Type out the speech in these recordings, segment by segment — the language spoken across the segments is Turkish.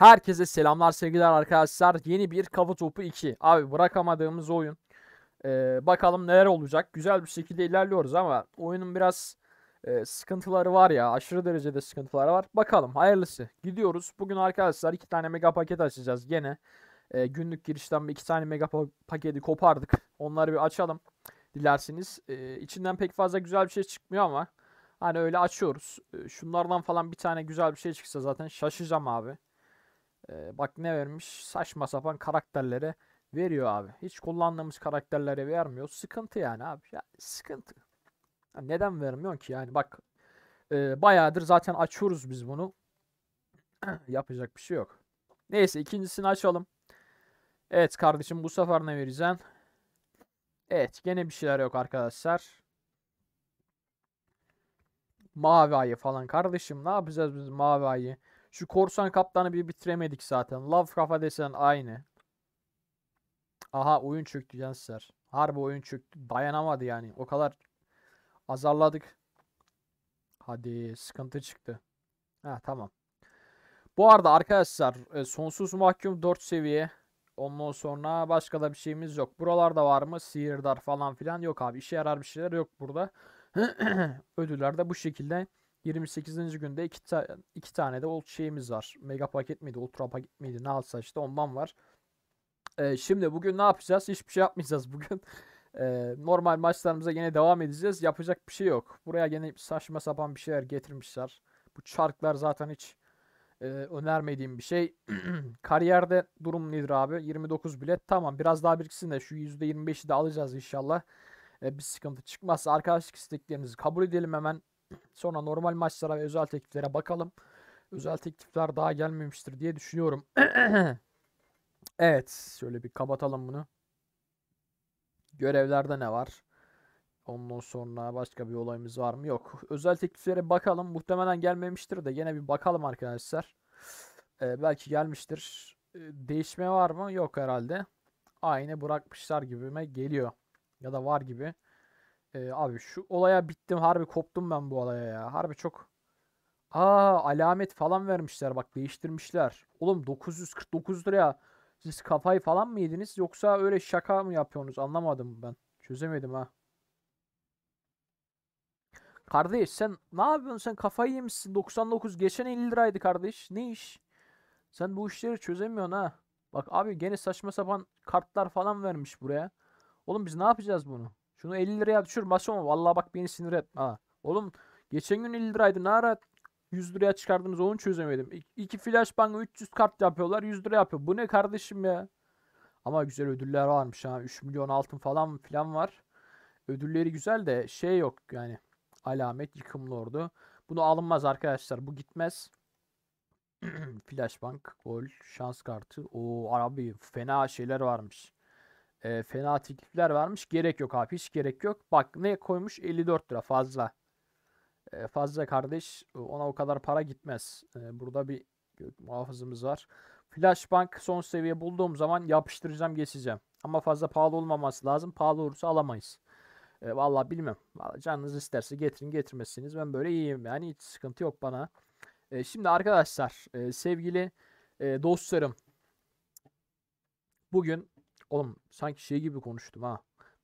Herkese selamlar sevgiler arkadaşlar. Yeni bir kafa topu 2. Abi bırakamadığımız oyun. Ee, bakalım neler olacak. Güzel bir şekilde ilerliyoruz ama oyunun biraz e, sıkıntıları var ya. Aşırı derecede sıkıntıları var. Bakalım hayırlısı. Gidiyoruz. Bugün arkadaşlar iki tane mega paket açacağız gene. E, günlük girişten bir iki tane mega pa paketi kopardık. Onları bir açalım. Dilerseniz. E, içinden pek fazla güzel bir şey çıkmıyor ama. Hani öyle açıyoruz. E, şunlardan falan bir tane güzel bir şey çıksa zaten şaşacağım abi. Ee, bak ne vermiş? Saçma sapan karakterlere veriyor abi. Hiç kullandığımız karakterlere vermiyor. Sıkıntı yani abi. Ya, sıkıntı. Ya, neden vermiyor ki yani? Bak e, bayağıdır zaten açıyoruz biz bunu. Yapacak bir şey yok. Neyse ikincisini açalım. Evet kardeşim bu sefer ne vereceksin? Evet gene bir şeyler yok arkadaşlar. Mavi ayı falan kardeşim ne yapacağız biz mavi ayı? Şu korsan kaptanı bir bitiremedik zaten. Lovecraft'a desen aynı. Aha oyun çöktü gençler. Harbi oyun çöktü. Dayanamadı yani. O kadar azarladık. Hadi sıkıntı çıktı. Ha tamam. Bu arada arkadaşlar e, sonsuz mahkum 4 seviye. Ondan sonra başka da bir şeyimiz yok. Buralarda var mı? Sihirdar falan filan yok abi. İşe yarar bir şeyler yok burada. Ödüller de bu şekilde. 28. günde iki, ta iki tane de old şeyimiz var. Mega paket miydi, ultra paket miydi ne alsa işte ondan var. Ee, şimdi bugün ne yapacağız? Hiçbir şey yapmayacağız bugün. Ee, normal maçlarımıza yine devam edeceğiz. Yapacak bir şey yok. Buraya yine saçma sapan bir şeyler getirmişler. Bu çarklar zaten hiç e, önermediğim bir şey. Kariyerde durum nedir abi? 29 bilet. Tamam biraz daha biriksin de şu %25'i de alacağız inşallah. E, bir sıkıntı çıkmazsa arkadaşlık isteklerinizi kabul edelim hemen. Sonra normal maçlara ve özel tekliflere bakalım. Özel teklifler daha gelmemiştir diye düşünüyorum. evet. Şöyle bir kapatalım bunu. Görevlerde ne var? Ondan sonra başka bir olayımız var mı? Yok. Özel tekliflere bakalım. Muhtemelen gelmemiştir de yine bir bakalım arkadaşlar. Ee, belki gelmiştir. Ee, değişme var mı? Yok herhalde. Aynı bırakmışlar gibime geliyor. Ya da var gibi. Ee, abi şu olaya bittim. Harbi koptum ben bu olaya ya. Harbi çok. Aa alamet falan vermişler. Bak değiştirmişler. Oğlum 949 ya siz kafayı falan mı yediniz yoksa öyle şaka mı yapıyorsunuz anlamadım ben. Çözemedim ha. Kardeş sen ne yapıyorsun sen kafayı yemişsin 99 geçen 50 liraydı kardeş ne iş? Sen bu işleri çözemiyorsun ha. Bak abi gene saçma sapan kartlar falan vermiş buraya. Oğlum biz ne yapacağız bunu? Şunu 50 liraya düşür Masomo. Vallahi bak beni sinir et. Ha. Oğlum geçen gün 50 liraydı. Ne ara 100 liraya çıkardınız onu çözemedim. İ iki flash banga 300 kart yapıyorlar 100 lira yapıyor. Bu ne kardeşim ya? Ama güzel ödüller varmış ha. 3 milyon altın falan filan var. Ödülleri güzel de şey yok yani. Alamet yıkımlı ordu. Bunu alınmaz arkadaşlar. Bu gitmez. Flash bank, gol, şans kartı. O arabi fena şeyler varmış e, fena teklifler varmış. Gerek yok abi hiç gerek yok. Bak ne koymuş 54 lira fazla. E, fazla kardeş ona o kadar para gitmez. E, burada bir muhafızımız var. Flashbank son seviye bulduğum zaman yapıştıracağım geçeceğim. Ama fazla pahalı olmaması lazım. Pahalı olursa alamayız. E, vallahi bilmem. Vallahi canınız isterse getirin getirmezsiniz. Ben böyle iyiyim yani hiç sıkıntı yok bana. E, şimdi arkadaşlar e, sevgili e, dostlarım. Bugün Oğlum sanki şey gibi konuştum ha.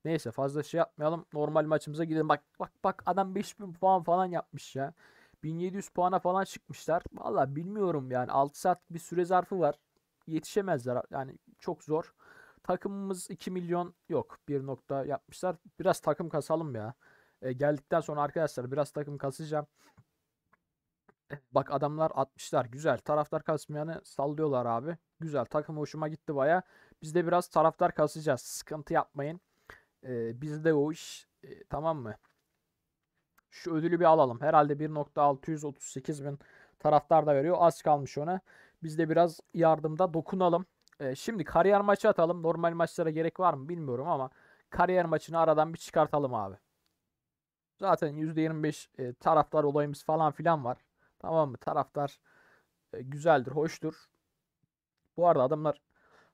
Neyse fazla şey yapmayalım. Normal maçımıza gidelim. Bak bak bak adam 5000 puan falan yapmış ya. 1700 puana falan çıkmışlar. Valla bilmiyorum yani 6 saat bir süre zarfı var. Yetişemezler yani çok zor. Takımımız 2 milyon yok. 1 nokta yapmışlar. Biraz takım kasalım ya. E, geldikten sonra arkadaşlar biraz takım kasacağım. Bak adamlar atmışlar. Güzel. Taraftar kasmayanı sallıyorlar abi. Güzel. Takım hoşuma gitti baya. Biz de biraz taraftar kasacağız. Sıkıntı yapmayın. Ee, bizde o iş. Ee, tamam mı? Şu ödülü bir alalım. Herhalde 1.638 bin taraftar da veriyor. Az kalmış ona. Biz de biraz yardımda dokunalım. Ee, şimdi kariyer maçı atalım. Normal maçlara gerek var mı bilmiyorum ama kariyer maçını aradan bir çıkartalım abi. Zaten %25 e, taraftar olayımız falan filan var. Tamam mı? Taraftar e, güzeldir, hoştur. Bu arada adamlar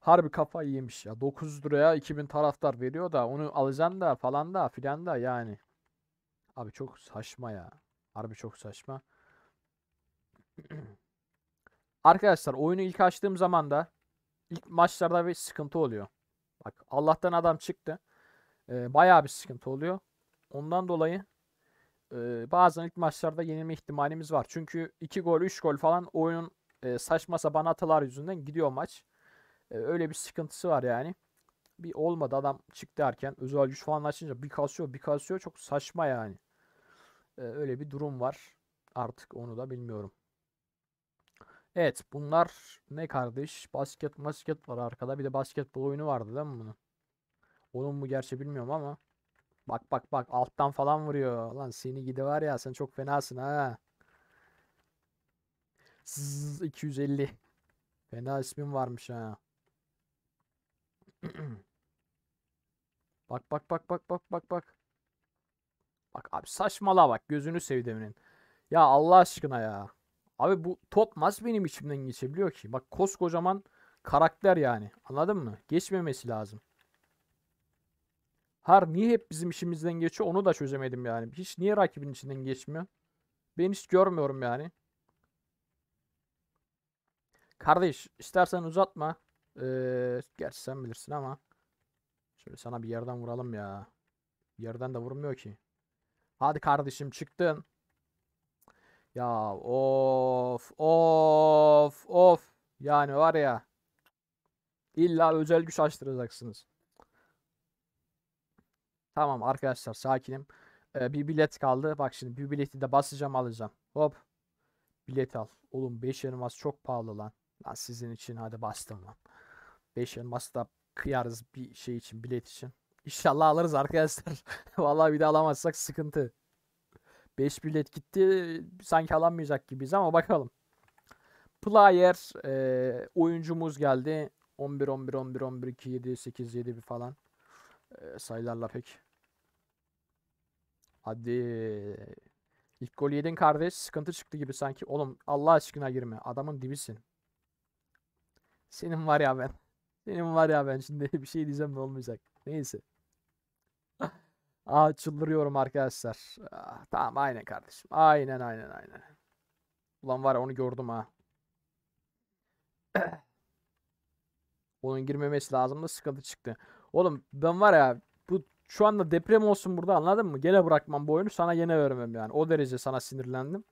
harbi kafa yemiş ya. 900 liraya 2000 taraftar veriyor da onu alacaksın da falan da filan da yani. Abi çok saçma ya. Harbi çok saçma. Arkadaşlar oyunu ilk açtığım zaman da ilk maçlarda bir sıkıntı oluyor. Bak Allah'tan adam çıktı. Ee, bayağı bir sıkıntı oluyor. Ondan dolayı bazen ilk maçlarda yenilme ihtimalimiz var. Çünkü 2 gol 3 gol falan oyun saçma sapan hatalar yüzünden gidiyor maç. öyle bir sıkıntısı var yani. Bir olmadı adam çıktı erken. Özel güç falan açınca bir kasıyor bir kasıyor. Çok saçma yani. öyle bir durum var. Artık onu da bilmiyorum. Evet bunlar ne kardeş? Basket basket var arkada. Bir de basketbol oyunu vardı değil mi bunun? Onun mu gerçi bilmiyorum ama. Bak bak bak alttan falan vuruyor. Lan seni gidi var ya sen çok fenasın ha. Zzz, 250. Fena ismin varmış ha. bak bak bak bak bak bak bak. Bak abi saçmala bak gözünü sevdiğimin. Ya Allah aşkına ya. Abi bu top nasıl benim içimden geçebiliyor ki? Bak koskocaman karakter yani. Anladın mı? Geçmemesi lazım. Har niye hep bizim işimizden geçiyor onu da çözemedim yani. Hiç niye rakibin içinden geçmiyor? Ben hiç görmüyorum yani. Kardeş istersen uzatma. Ee, gerçi sen bilirsin ama. Şöyle sana bir yerden vuralım ya. Bir yerden de vurmuyor ki. Hadi kardeşim çıktın. Ya of of of. Yani var ya. İlla özel güç açtıracaksınız. Tamam arkadaşlar sakinim. Ee, bir bilet kaldı. Bak şimdi bir bileti de basacağım alacağım. Hop. Bilet al. Oğlum 5 elmas çok pahalı lan. Lan sizin için hadi bastım lan. 5 elmas da kıyarız bir şey için bilet için. İnşallah alırız arkadaşlar. Vallahi bir de alamazsak sıkıntı. 5 bilet gitti. Sanki alanmayacak gibiyiz ama bakalım. Player e, oyuncumuz geldi. 11 11 11 11 2 7 8 7 bir falan. Ee, sayılarla pek. Hadi. İlk golü yedin kardeş. Sıkıntı çıktı gibi sanki. Oğlum Allah aşkına girme. Adamın dibisin. Senin var ya ben. Senin var ya ben. Şimdi bir şey diyeceğim de olmayacak. Neyse. Aa ah, çıldırıyorum arkadaşlar. Aa, ah, tamam aynen kardeşim. Aynen aynen aynen. Ulan var ya onu gördüm ha. Onun girmemesi lazım da sıkıntı çıktı. Oğlum ben var ya bu şu anda deprem olsun burada anladın mı? Gene bırakmam bu oyunu sana gene vermem yani. O derece sana sinirlendim.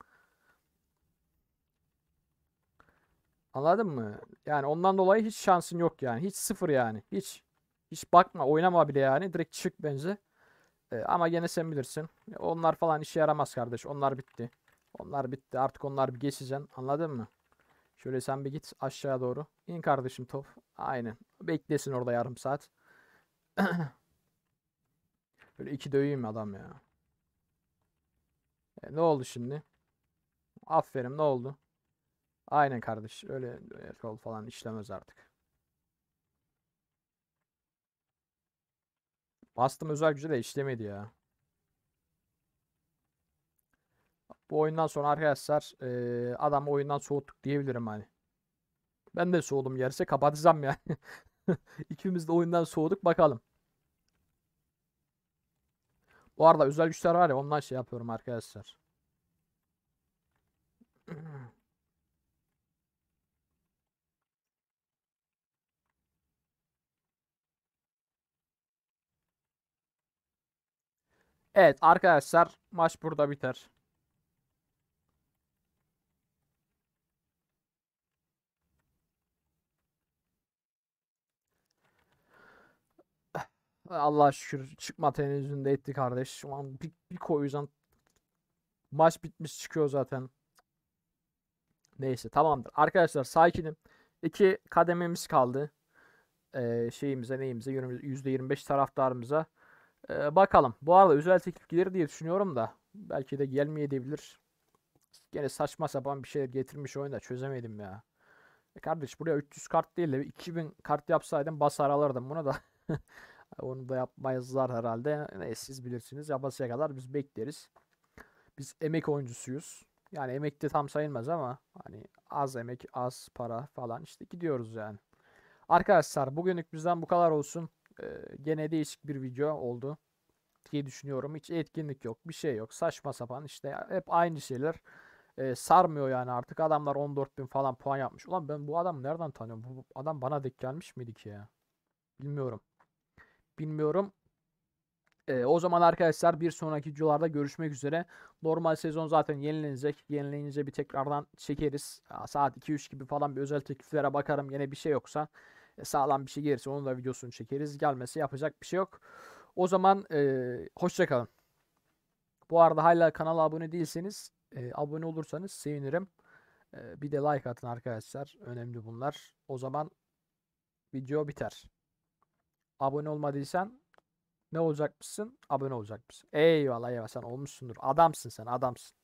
Anladın mı? Yani ondan dolayı hiç şansın yok yani. Hiç sıfır yani. Hiç. Hiç bakma oynama bile yani. Direkt çık benze. Ee, ama gene sen bilirsin. Onlar falan işe yaramaz kardeş. Onlar bitti. Onlar bitti. Artık onlar bir geçeceksin. Anladın mı? Şöyle sen bir git aşağı doğru. İn kardeşim top. Aynen. Beklesin orada yarım saat. Böyle iki döveyim adam ya. E, ne oldu şimdi? Aferin ne oldu? Aynen kardeş. Öyle kol falan işlemez artık. Bastım özel gücü de işlemedi ya. Bu oyundan sonra arkadaşlar e, adam oyundan soğuttuk diyebilirim hani. Ben de soğudum yerse kapatacağım yani. İkimiz de oyundan soğuduk. Bakalım. Bu arada özel güçler var ya ondan şey yapıyorum arkadaşlar. Evet arkadaşlar maç burada biter. Allah'a şükür çıkma tenezzülünde etti kardeş. Şu an bir, bir koy yüzden maç bitmiş çıkıyor zaten. Neyse tamamdır. Arkadaşlar sakinim. İki kadememiz kaldı. Ee, şeyimize neyimize %25 taraftarımıza. Ee, bakalım. Bu arada özel teklif gelir diye düşünüyorum da. Belki de gelmeyebilir. Gene saçma sapan bir şeyler getirmiş oyunda çözemedim ya. E kardeş buraya 300 kart değil de 2000 kart yapsaydım basar alırdım bunu da. Onu da yapmazlar herhalde. Ne, siz bilirsiniz. Yapasıya kadar biz bekleriz. Biz emek oyuncusuyuz. Yani emek de tam sayılmaz ama hani az emek, az para falan işte gidiyoruz yani. Arkadaşlar bugünlük bizden bu kadar olsun. Ee, gene değişik bir video oldu diye düşünüyorum. Hiç etkinlik yok, bir şey yok. Saçma sapan işte hep aynı şeyler. Ee, sarmıyor yani artık. Adamlar 14.000 falan puan yapmış. Ulan ben bu adamı nereden tanıyorum? Bu adam bana dek gelmiş miydi ki ya? Bilmiyorum bilmiyorum. E, o zaman arkadaşlar bir sonraki videolarda görüşmek üzere. Normal sezon zaten yenilenecek. Yenilenince bir tekrardan çekeriz. Saat 2-3 gibi falan bir özel tekliflere bakarım. Yine bir şey yoksa e, sağlam bir şey gelirse onun da videosunu çekeriz. Gelmesi yapacak bir şey yok. O zaman e, hoşçakalın. Bu arada hala kanala abone değilseniz e, abone olursanız sevinirim. E, bir de like atın arkadaşlar. Önemli bunlar. O zaman video biter. Abone olmadıysan ne olacakmışsın? Abone olacakmışsın. Eyvallah eyvallah sen olmuşsundur. Adamsın sen adamsın.